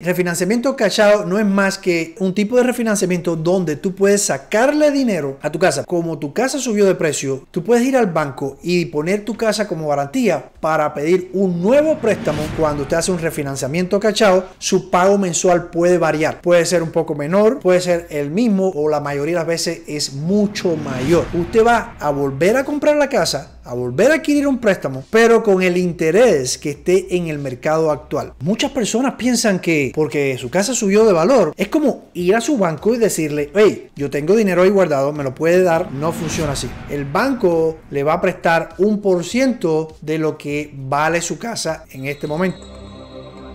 Refinanciamiento cachado no es más que un tipo de refinanciamiento donde tú puedes sacarle dinero a tu casa. Como tu casa subió de precio, tú puedes ir al banco y poner tu casa como garantía para pedir un nuevo préstamo. Cuando usted hace un refinanciamiento cachado, su pago mensual puede variar. Puede ser un poco menor, puede ser el mismo o la mayoría de las veces es mucho mayor. Usted va a volver a comprar la casa a volver a adquirir un préstamo, pero con el interés que esté en el mercado actual. Muchas personas piensan que porque, su casa subió de valor. Es como ir a su banco y decirle, hey, yo tengo dinero ahí guardado, me lo puede dar. No funciona así. El banco le va a prestar un por ciento de lo que vale su casa en este momento.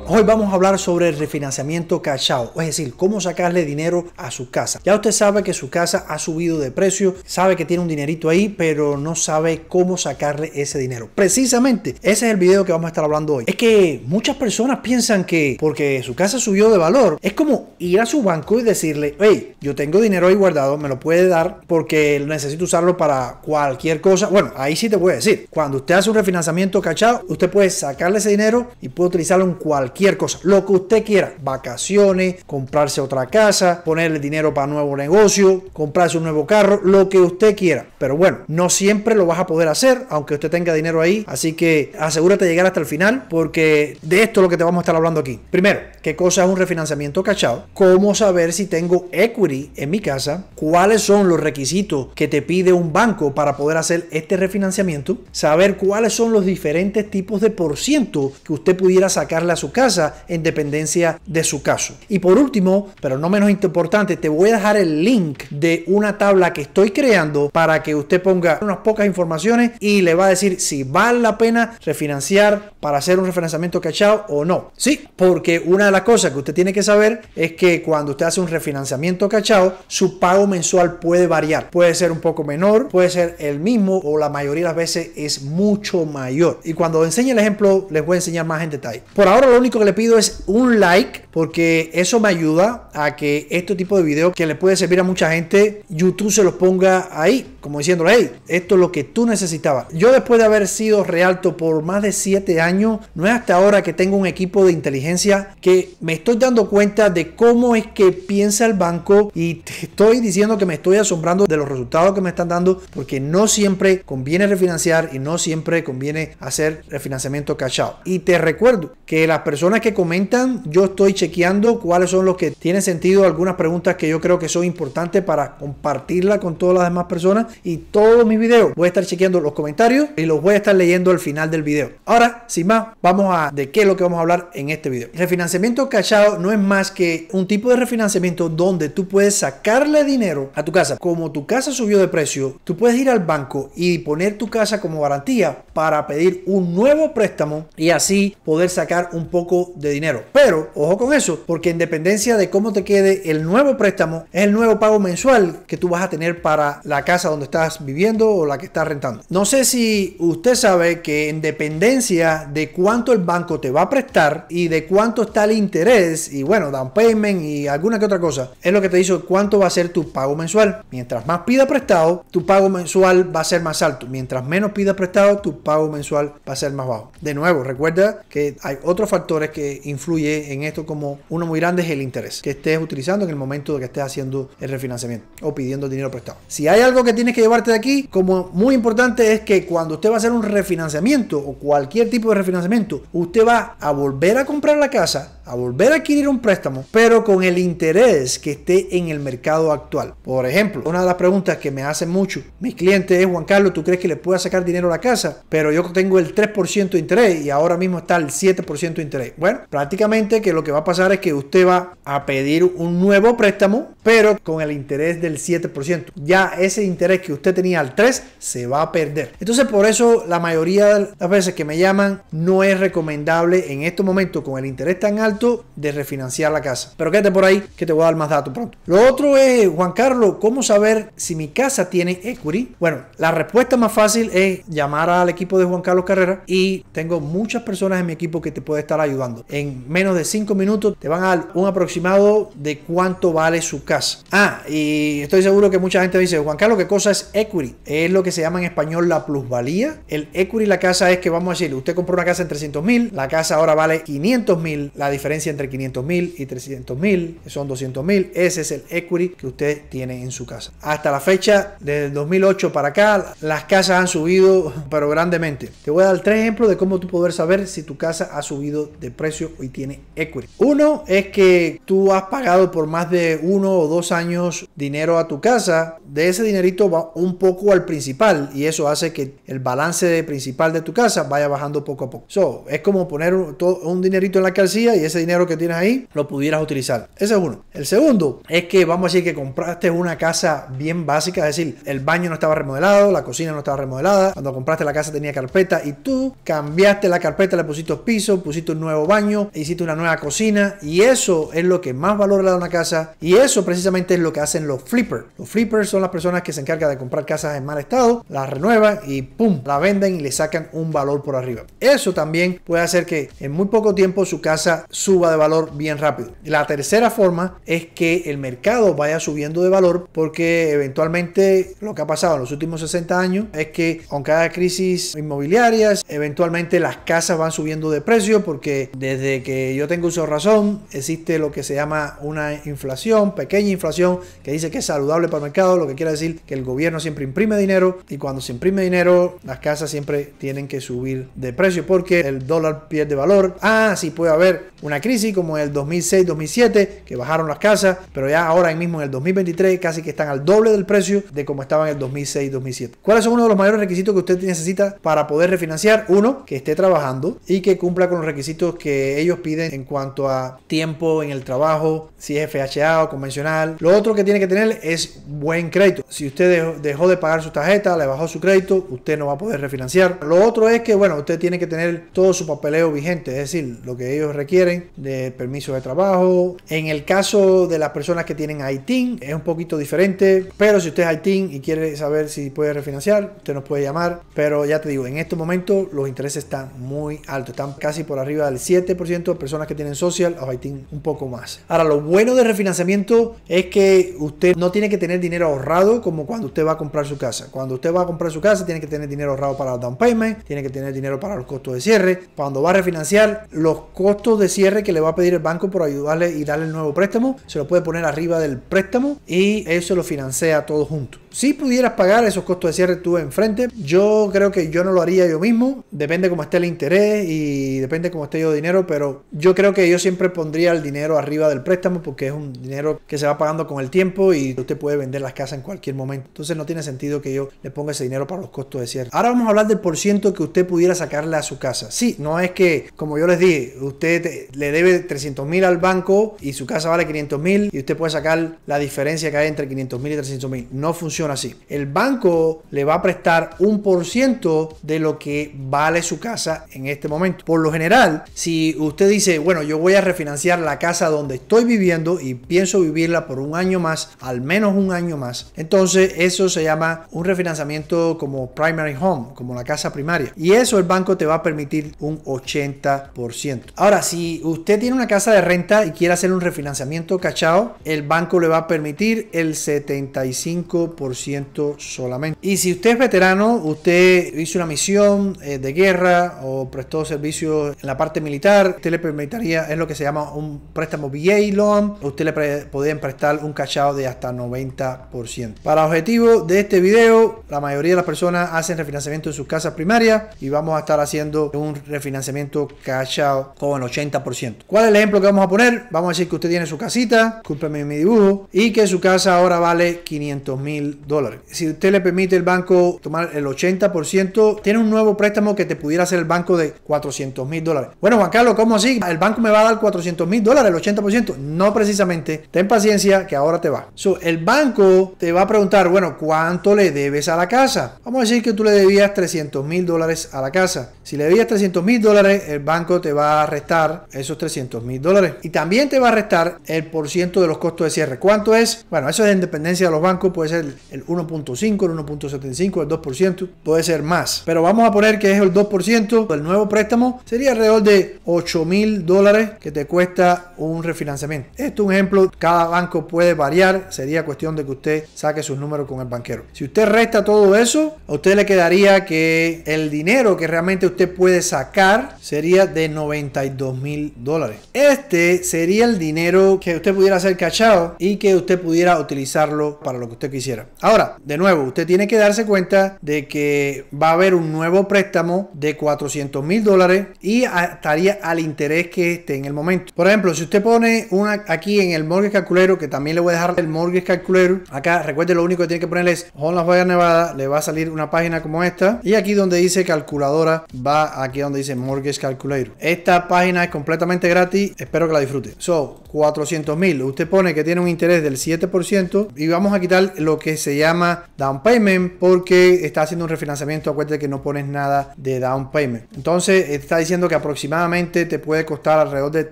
Hoy vamos a hablar sobre el refinanciamiento cachado, es decir, cómo sacarle dinero a su casa. Ya usted sabe que su casa ha subido de precio, sabe que tiene un dinerito ahí, pero no sabe cómo sacarle ese dinero. Precisamente, ese es el video que vamos a estar hablando hoy. Es que muchas personas piensan que porque su casa subió de valor, es como ir a su banco y decirle, hey, yo tengo dinero ahí guardado, me lo puede dar porque necesito usarlo para cualquier cosa. Bueno, ahí sí te voy decir, cuando usted hace un refinanciamiento cachado, usted puede sacarle ese dinero y puede utilizarlo en cualquier cosa, lo que usted quiera, vacaciones, comprarse otra casa, ponerle dinero para nuevo negocio, comprarse un nuevo carro, lo que usted quiera. Pero bueno, no siempre lo vas a poder hacer, aunque usted tenga dinero ahí, así que asegúrate de llegar hasta el final porque de esto lo que te vamos a estar hablando aquí. Primero, qué cosa es un refinanciamiento cachado, cómo saber si tengo equity en mi casa, cuáles son los requisitos que te pide un banco para poder hacer este refinanciamiento, saber cuáles son los diferentes tipos de por ciento que usted pudiera sacarle a su casa en dependencia de su caso. Y por último, pero no menos importante, te voy a dejar el link de una tabla que estoy creando para que usted ponga unas pocas informaciones y le va a decir si vale la pena refinanciar para hacer un refinanciamiento cachado o no. Sí, porque una de las cosas que usted tiene que saber es que cuando usted hace un refinanciamiento cachado, su pago mensual puede variar. Puede ser un poco menor, puede ser el mismo o la mayoría de las veces es mucho mayor. Y cuando enseñe el ejemplo, les voy a enseñar más en detalle. Por ahora, lo único que le pido es un like porque eso me ayuda a que este tipo de videos que le puede servir a mucha gente, YouTube se los ponga ahí, como diciendo hey, esto es lo que tú necesitabas. Yo después de haber sido realto por más de 7 años, no es hasta ahora que tengo un equipo de inteligencia que me estoy dando cuenta de cómo es que piensa el banco y te estoy diciendo que me estoy asombrando de los resultados que me están dando porque no siempre conviene refinanciar y no siempre conviene hacer refinanciamiento cash Y te recuerdo que las personas que comentan, yo estoy chequeando cuáles son los que tienen sentido, algunas preguntas que yo creo que son importantes para compartirla con todas las demás personas. Y todos mis videos voy a estar chequeando los comentarios y los voy a estar leyendo al final del video. Ahora, sin más, vamos a de qué es lo que vamos a hablar en este video. refinanciamiento cachado no es más que un tipo de refinanciamiento donde tú puedes sacarle dinero a tu casa. Como tu casa subió de precio, tú puedes ir al banco y poner tu casa como garantía para pedir un nuevo préstamo y así poder sacar un poco de dinero. Pero, ojo con eso, porque en dependencia de cómo te quede el nuevo préstamo, es el nuevo pago mensual que tú vas a tener para la casa donde estás viviendo o la que estás rentando. No sé si usted sabe que en dependencia de cuánto el banco te va a prestar y de cuánto está el interés y bueno, down payment y alguna que otra cosa, es lo que te dice cuánto va a ser tu pago mensual. Mientras más pida prestado, tu pago mensual va a ser más alto. Mientras menos pida prestado, tu pago mensual va a ser más bajo. De nuevo, recuerda que hay otros factores que influye en esto como uno muy grande es el interés que estés utilizando en el momento de que estés haciendo el refinanciamiento o pidiendo dinero prestado. Si hay algo que tienes que llevarte de aquí, como muy importante es que cuando usted va a hacer un refinanciamiento o cualquier tipo de refinanciamiento, usted va a volver a comprar la casa, a volver a adquirir un préstamo, pero con el interés que esté en el mercado actual. Por ejemplo, una de las preguntas que me hacen mucho mis clientes es, Juan Carlos, ¿tú crees que le pueda sacar dinero a la casa? Pero yo tengo el 3% de interés y ahora mismo está el 7% de interés. Bueno, prácticamente que lo que va a pasar es que usted va a pedir un nuevo préstamo, pero con el interés del 7%. Ya ese interés que usted tenía al 3 se va a perder. Entonces, por eso la mayoría de las veces que me llaman no es recomendable en estos momentos con el interés tan alto de refinanciar la casa. Pero quédate por ahí que te voy a dar más datos pronto. Lo otro es, Juan Carlos, ¿cómo saber si mi casa tiene equity? Bueno, la respuesta más fácil es llamar al equipo de Juan Carlos Carrera y tengo muchas personas en mi equipo que te puede estar ayudando en menos de 5 minutos te van a dar un aproximado de cuánto vale su casa. Ah, y estoy seguro que mucha gente dice, Juan Carlos, ¿qué cosa es equity? Es lo que se llama en español la plusvalía. El equity, la casa es que vamos a decir, usted compró una casa en 300 mil, la casa ahora vale 500 mil, la diferencia entre 500 mil y 300 mil son 200 mil, ese es el equity que usted tiene en su casa. Hasta la fecha del 2008 para acá, las casas han subido, pero grandemente. Te voy a dar tres ejemplos de cómo tú poder saber si tu casa ha subido de precio, y tiene equity. Uno es que tú has pagado por más de uno o dos años dinero a tu casa. De ese dinerito va un poco al principal y eso hace que el balance de principal de tu casa vaya bajando poco a poco. es como poner un, un dinerito en la calcilla y ese dinero que tienes ahí lo pudieras utilizar. Ese es uno. El segundo es que vamos a decir que compraste una casa bien básica, es decir, el baño no estaba remodelado, la cocina no estaba remodelada, cuando compraste la casa tenía carpeta y tú cambiaste la carpeta, le pusiste piso, pusiste un nuevo baño, hiciste una nueva cocina y eso es lo que más valor le da una casa y eso precisamente es lo que hacen los flippers. Los flippers son las personas que se encargan de comprar casas en mal estado, las renuevan y ¡pum! la venden y le sacan un valor por arriba. Eso también puede hacer que en muy poco tiempo su casa suba de valor bien rápido. La tercera forma es que el mercado vaya subiendo de valor porque eventualmente lo que ha pasado en los últimos 60 años es que con cada crisis inmobiliarias eventualmente las casas van subiendo de precio porque desde, que yo tengo uso razón, existe lo que se llama una inflación, pequeña inflación, que dice que es saludable para el mercado, lo que quiere decir que el gobierno siempre imprime dinero y cuando se imprime dinero, las casas siempre tienen que subir de precio porque el dólar pierde valor. Ah, sí puede haber una crisis como en el 2006-2007, que bajaron las casas, pero ya ahora mismo en el 2023 casi que están al doble del precio de como estaban en el 2006-2007. ¿Cuáles son uno de los mayores requisitos que usted necesita para poder refinanciar? Uno, que esté trabajando y que cumpla con los requisitos que ellos piden en cuanto a tiempo en el trabajo, si es FHA o convencional. Lo otro que tiene que tener es buen crédito. Si usted dejó de pagar su tarjeta, le bajó su crédito, usted no va a poder refinanciar. Lo otro es que, bueno, usted tiene que tener todo su papeleo vigente, es decir, lo que ellos requieren de permiso de trabajo. En el caso de las personas que tienen ITIN, es un poquito diferente, pero si usted es ITIN y quiere saber si puede refinanciar, usted nos puede llamar. Pero ya te digo, en este momento los intereses están muy altos, están casi por arriba del 7% de personas que tienen social, o oh, hay un poco más. Ahora, lo bueno del refinanciamiento es que usted no tiene que tener dinero ahorrado como cuando usted va a comprar su casa. Cuando usted va a comprar su casa, tiene que tener dinero ahorrado para el down payment, tiene que tener dinero para los costos de cierre. Cuando va a refinanciar, los costos de cierre que le va a pedir el banco por ayudarle y darle el nuevo préstamo, se lo puede poner arriba del préstamo y eso lo financia todo junto. Si pudieras pagar esos costos de cierre tú enfrente, yo creo que yo no lo haría yo mismo. Depende cómo esté el interés y depende cómo esté yo dinero, pero yo creo que yo siempre pondría el dinero arriba del préstamo porque es un dinero que se va pagando con el tiempo y usted puede vender las casas en cualquier momento. Entonces no tiene sentido que yo le ponga ese dinero para los costos de cierre. Ahora vamos a hablar del por ciento que usted pudiera sacarle a su casa. si no es que, como yo les dije, usted le debe 300 mil al banco y su casa vale 500 mil y usted puede sacar la diferencia que hay entre 500 mil y 300 mil. No funciona así. El banco le va a prestar un por ciento de lo que vale su casa en este momento. Por lo general, si usted dice, bueno, yo voy a refinanciar la casa donde estoy viviendo y pienso vivirla por un año más, al menos un año más, entonces eso se llama un refinanciamiento como primary home, como la casa primaria. Y eso el banco te va a permitir un 80%. Ahora, si usted tiene una casa de renta y quiere hacer un refinanciamiento cachao, el banco le va a permitir el 75% solamente. Y si usted es veterano, usted hizo una misión eh, de guerra o prestó servicio en la parte militar, usted le permitiría, en lo que se llama un préstamo VA loan, usted le podría prestar un cachado de hasta 90%. Para objetivo de este video, la mayoría de las personas hacen refinanciamiento de sus casas primarias y vamos a estar haciendo un refinanciamiento cachado con el 80%. ¿Cuál es el ejemplo que vamos a poner? Vamos a decir que usted tiene su casita, discúlpeme mi dibujo, y que su casa ahora vale 500 mil dólares. Si usted le permite el banco tomar el 80%, tiene un nuevo préstamo que te pudiera hacer el banco de 400 mil dólares. Bueno, Juan Carlos, ¿cómo así? El banco me va a dar 400 mil dólares, el 80%. No precisamente. Ten paciencia que ahora te va. el banco te va a preguntar, bueno, ¿cuánto le debes a la casa? Vamos a decir que tú le debías 300 mil dólares a la casa. Si le debías 300 mil dólares, el banco te va a restar esos 300 mil dólares. Y también te va a restar el por ciento de los costos de cierre. ¿Cuánto es? Bueno, eso es dependencia de los bancos. Puede ser el 1.5, el 1.75, el 2%. Puede ser más. Pero vamos a poner que es el 2%. del nuevo préstamo sería alrededor de 8 mil dólares que te cuesta un refinanciamiento. Esto es un ejemplo, cada banco puede variar, sería cuestión de que usted saque sus números con el banquero. Si usted resta todo eso, a usted le quedaría que el dinero que realmente usted puede sacar sería de 92 mil dólares. Este sería el dinero que usted pudiera hacer cachado y que usted pudiera utilizarlo para lo que usted quisiera. Ahora, de nuevo, usted tiene que darse cuenta de que va a haber un nuevo préstamo de 400 mil dólares y hasta al interés que esté en el momento. Por ejemplo, si usted pone una aquí en el mortgage calculero, que también le voy a dejar el mortgage calculator. acá recuerde lo único que tiene que poner es Home Las Vegas Nevada, le va a salir una página como esta y aquí donde dice calculadora va aquí donde dice mortgage calculator. Esta página es completamente gratis, espero que la disfrute. So, 400 mil, usted pone que tiene un interés del 7% y vamos a quitar lo que se llama down payment porque está haciendo un refinanciamiento, acuérdate que no pones nada de down payment. Entonces, está diciendo que aproximadamente te puede costar alrededor de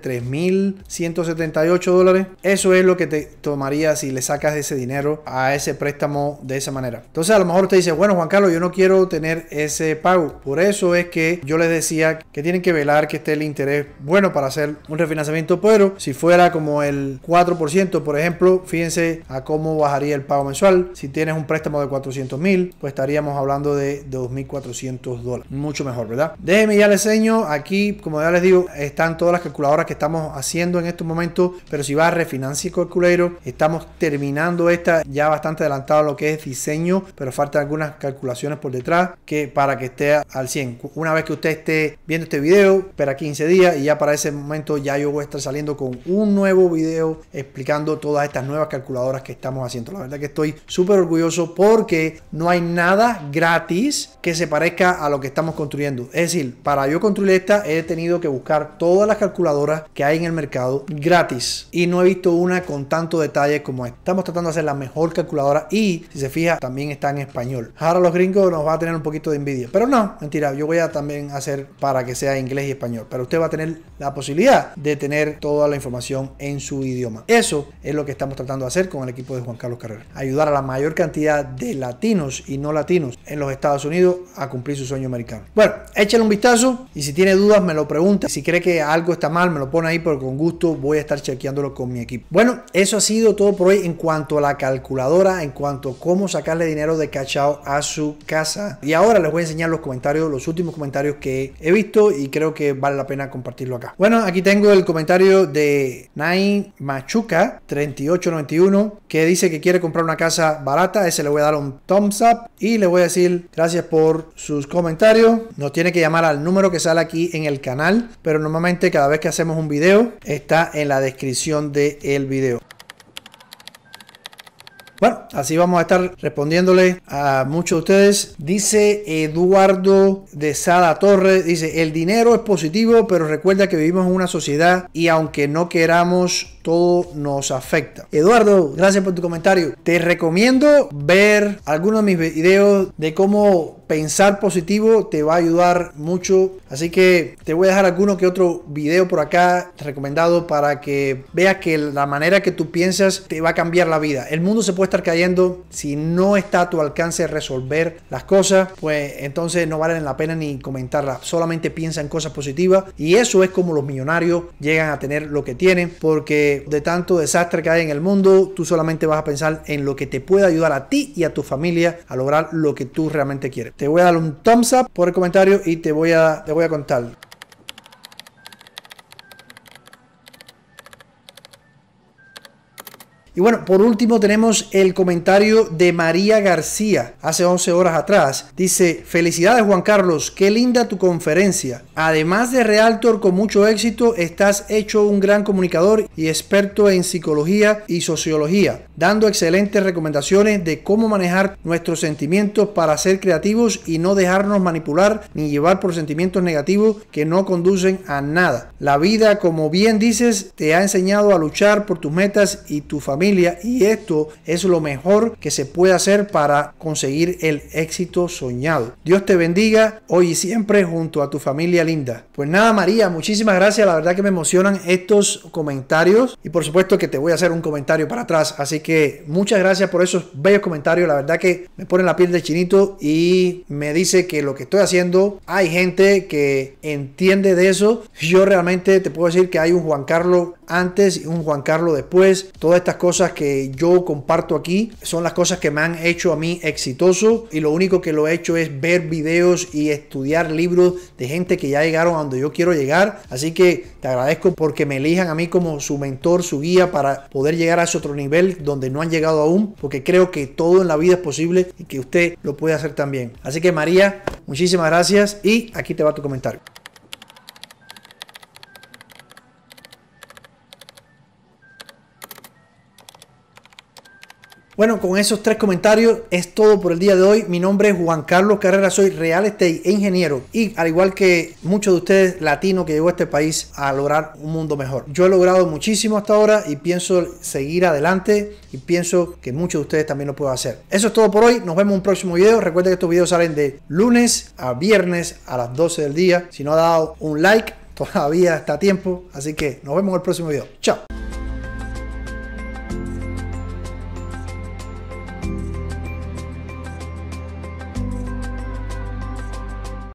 3.178 dólares. Eso es lo que te tomaría si le sacas ese dinero a ese préstamo de esa manera. Entonces a lo mejor te dice, bueno Juan Carlos, yo no quiero tener ese pago. Por eso es que yo les decía que tienen que velar que esté el interés bueno para hacer un refinanciamiento, pero si fuera como el 4%, por ejemplo, fíjense a cómo bajaría el pago mensual. Si tienes un préstamo de 400 mil, pues estaríamos hablando de 2.400 dólares. Mucho mejor, ¿verdad? Déjeme ya les enseño aquí, como ya les digo, están todas las calculadoras que estamos haciendo en estos momentos, pero si va a y calculero, estamos terminando esta ya bastante adelantado lo que es diseño, pero faltan algunas calculaciones por detrás que para que esté al 100. Una vez que usted esté viendo este video, espera 15 días y ya para ese momento ya yo voy a estar saliendo con un nuevo video explicando todas estas nuevas calculadoras que estamos haciendo. La verdad que estoy súper orgulloso porque no hay nada gratis que se parezca a lo que estamos construyendo. Es decir, para yo construir esta he tenido que buscar todas las calculadoras que hay en el mercado gratis y no he visto una con tanto detalle como esta. Estamos tratando de hacer la mejor calculadora y si se fija también está en español. Ahora los gringos nos va a tener un poquito de envidia, pero no, mentira, yo voy a también hacer para que sea inglés y español, pero usted va a tener la posibilidad de tener toda la información en su idioma. Eso es lo que estamos tratando de hacer con el equipo de Juan Carlos Carrera, ayudar a la mayor cantidad de latinos y no latinos en los Estados Unidos a cumplir su sueño americano. Bueno, échale un vistazo y si tiene dudas me lo pregunto si cree que algo está mal, me lo pone ahí, pero con gusto voy a estar chequeándolo con mi equipo. Bueno, eso ha sido todo por hoy en cuanto a la calculadora, en cuanto a cómo sacarle dinero de cachao a su casa. Y ahora les voy a enseñar los comentarios, los últimos comentarios que he visto y creo que vale la pena compartirlo acá. Bueno, aquí tengo el comentario de Nain Machuca 3891 que dice que quiere comprar una casa barata. Ese le voy a dar un thumbs up y le voy a decir gracias por sus comentarios. Nos tiene que llamar al número que sale aquí en el canal pero normalmente cada vez que hacemos un video está en la descripción del el video. Bueno, así vamos a estar respondiéndole a muchos de ustedes. Dice Eduardo de sala Torres, dice, el dinero es positivo, pero recuerda que vivimos en una sociedad y aunque no queramos, todo nos afecta. Eduardo, gracias por tu comentario. Te recomiendo ver algunos de mis videos de cómo pensar positivo te va a ayudar mucho. Así que te voy a dejar alguno que otro video por acá recomendado para que veas que la manera que tú piensas te va a cambiar la vida. El mundo se puede estar cayendo. Si no está a tu alcance resolver las cosas, pues entonces no vale la pena ni comentarlas. Solamente piensa en cosas positivas. Y eso es como los millonarios llegan a tener lo que tienen. Porque de tanto desastre que hay en el mundo, tú solamente vas a pensar en lo que te puede ayudar a ti y a tu familia a lograr lo que tú realmente quieres. Te voy a dar un thumbs up por el comentario y te voy a, te voy a contar. Y bueno, por último tenemos el comentario de María García hace 11 horas atrás. Dice, felicidades Juan Carlos, qué linda tu conferencia. Además de Realtor con mucho éxito, estás hecho un gran comunicador y experto en psicología y sociología, dando excelentes recomendaciones de cómo manejar nuestros sentimientos para ser creativos y no dejarnos manipular ni llevar por sentimientos negativos que no conducen a nada. La vida, como bien dices, te ha enseñado a luchar por tus metas y tu familia y esto es lo mejor que se puede hacer para conseguir el éxito soñado. Dios te bendiga hoy y siempre junto a tu familia linda. Pues nada María, muchísimas gracias, la verdad que me emocionan estos comentarios y por supuesto que te voy a hacer un comentario para atrás, así que muchas gracias por esos bellos comentarios, la verdad que me ponen la piel de chinito y me dice que lo que estoy haciendo, hay gente que entiende de eso, yo realmente te puedo decir que hay un Juan Carlos antes y un Juan Carlos después, todas estas cosas cosas que yo comparto aquí son las cosas que me han hecho a mí exitoso y lo único que lo he hecho es ver videos y estudiar libros de gente que ya llegaron a donde yo quiero llegar. Así que te agradezco porque me elijan a mí como su mentor, su guía para poder llegar a ese otro nivel donde no han llegado aún, porque creo que todo en la vida es posible y que usted lo puede hacer también. Así que María, muchísimas gracias y aquí te va tu comentario. Bueno, con esos tres comentarios es todo por el día de hoy. Mi nombre es Juan Carlos Carrera, soy real estate e ingeniero y al igual que muchos de ustedes latinos que llegó a este país a lograr un mundo mejor. Yo he logrado muchísimo hasta ahora y pienso seguir adelante y pienso que muchos de ustedes también lo pueden hacer. Eso es todo por hoy, nos vemos en un próximo video. Recuerden que estos videos salen de lunes a viernes a las 12 del día. Si no ha dado un like, todavía está tiempo. Así que nos vemos en el próximo video. Chao.